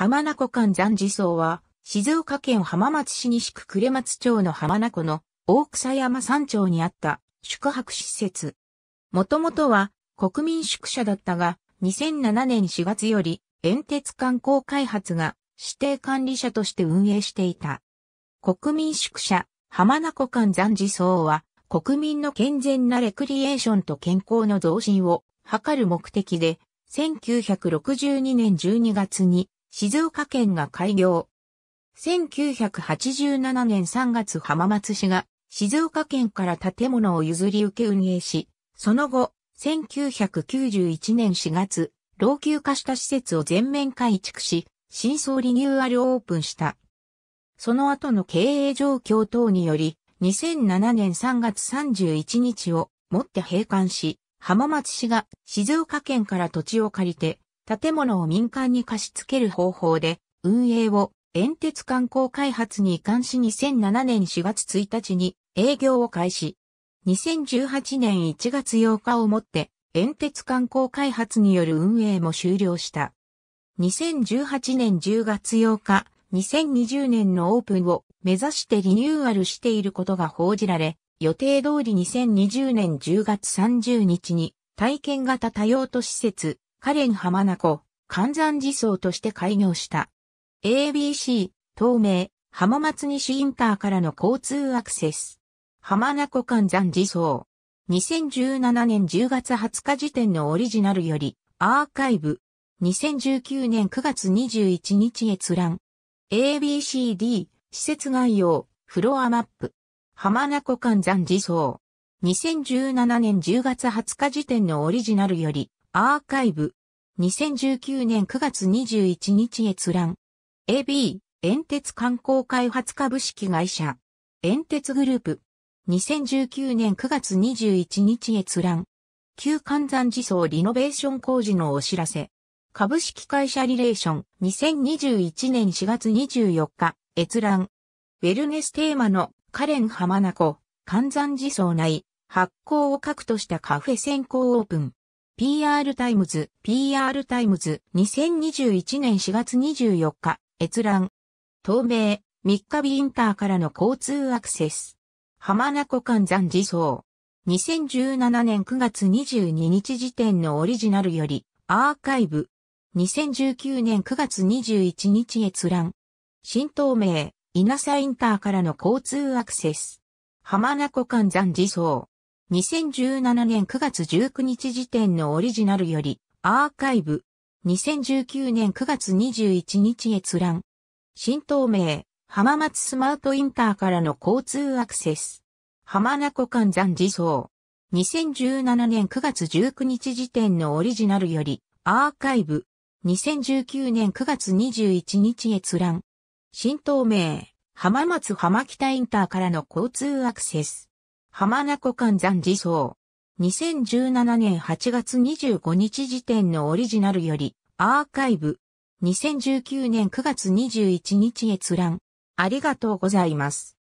浜名湖間残寺層は、静岡県浜松市西区呉松町の浜名湖の大草山山頂にあった宿泊施設。もともとは国民宿舎だったが、2007年4月より遠鉄観光開発が指定管理者として運営していた。国民宿舎浜名湖間残寺層は国民の健全なレクリエーションと健康の増進を図る目的で1962年12月に静岡県が開業。1987年3月浜松市が静岡県から建物を譲り受け運営し、その後、1991年4月、老朽化した施設を全面改築し、新装リニューアルオープンした。その後の経営状況等により、2007年3月31日をもって閉館し、浜松市が静岡県から土地を借りて建物を民間に貸し付ける方法で、運営を遠鉄観光開発に移管し2007年4月1日に営業を開始。2018年1月8日をもって、遠鉄観光開発による運営も終了した。2018年10月8日、2020年のオープンを目指してリニューアルしていることが報じられ、予定通り2020年10月30日に体験型多用途施設カレン浜名湖、寒山寺層として開業した。ABC、東名、浜松西インターからの交通アクセス。浜名湖寒山寺層。2017年10月20日時点のオリジナルより、アーカイブ。2019年9月21日閲覧。ABCD、施設概要、フロアマップ。浜名湖寒山寺層。2017年10月20日時点のオリジナルより、アーカイブ。2019年9月21日閲覧。AB、遠鉄観光開発株式会社。遠鉄グループ。2019年9月21日閲覧。旧寒山地層リノベーション工事のお知らせ。株式会社リレーション2021年4月24日閲覧。ウェルネステーマのカレン浜名湖、寒山地層内、発行を核としたカフェ先行オープン。PR タイムズ、PR タイムズ、2021年4月24日、閲覧。東名、三日日インターからの交通アクセス。浜名湖間山寺層。2017年9月22日時点のオリジナルより、アーカイブ。2019年9月21日閲覧。新東名、稲佐インターからの交通アクセス。浜名湖間山寺層。2017年9月19日時点のオリジナルより、アーカイブ。2019年9月21日閲覧。新東名、浜松スマートインターからの交通アクセス。浜名湖間山寺層。2017年9月19日時点のオリジナルより、アーカイブ。2019年9月21日閲覧。新東名、浜松浜北インターからの交通アクセス。浜名湖観山寺層。2017年8月25日時点のオリジナルより、アーカイブ。2019年9月21日閲覧。ありがとうございます。